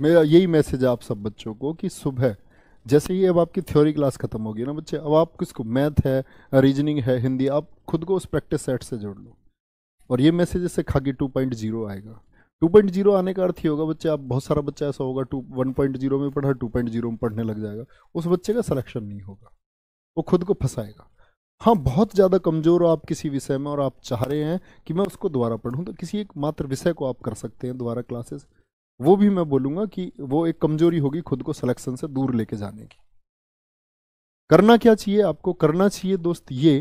मेरा यही मैसेज है आप सब बच्चों को कि सुबह जैसे ही अब आपकी थ्योरी क्लास खत्म होगी ना बच्चे अब आप किसको मैथ है रीजनिंग है हिंदी आप खुद को उस प्रैक्टिस सेट से जोड़ लो और ये मैसेज इससे खागी टू पॉइंट जीरो आएगा टू पॉइंट जीरो आने का अर्थ ही होगा बच्चे आप बहुत सारा बच्चा ऐसा होगा टू वन पॉइंट जीरो में पढ़ा टू पॉइंट जीरो में पढ़ने लग जाएगा उस बच्चे का सिलेक्शन नहीं होगा वो खुद को फंसाएगा हाँ बहुत ज़्यादा कमज़ोर हो आप किसी विषय में और आप चाह रहे हैं कि मैं उसको दोबारा पढ़ूँ तो किसी एक मात्र विषय को आप कर सकते हैं दोबारा क्लासेस वो भी मैं बोलूंगा कि वो एक कमजोरी होगी खुद को सिलेक्शन से दूर लेके जाने की करना क्या चाहिए आपको करना चाहिए दोस्त ये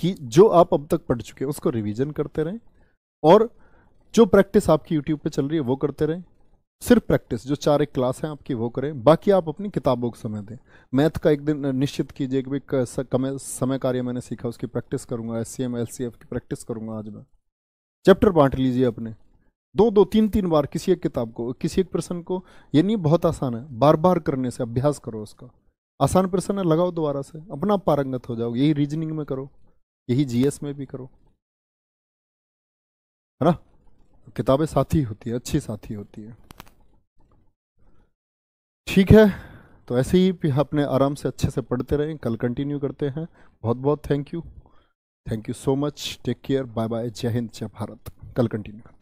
कि जो आप अब तक पढ़ चुके हैं उसको रिवीजन करते रहें और जो प्रैक्टिस आपकी यूट्यूब पे चल रही है वो करते रहें सिर्फ प्रैक्टिस जो चार एक क्लास हैं आपकी वो करें बाकी आप अपनी किताबों को समय दें मैथ का एक दिन निश्चित कीजिए कि भाई समय कार्य मैंने सीखा उसकी प्रैक्टिस करूंगा S C M L C F की प्रैक्टिस करूंगा आज मैं चैप्टर बांट लीजिए अपने दो दो तीन तीन बार किसी एक किताब को किसी एक प्रश्न को ये नहीं बहुत आसान है बार बार करने से अभ्यास करो उसका आसान प्रश्न है लगाओ दोबारा से अपना पारंगत हो जाओ यही रीजनिंग में करो यही जीएस में भी करो है ना किताबें साथी होती है अच्छी साथी होती है ठीक है तो ऐसे ही अपने आराम से अच्छे से पढ़ते रहें कल कंटिन्यू करते हैं बहुत बहुत thank you thank you so much take care bye bye जय हिंद जय भारत कल कंटिन्यू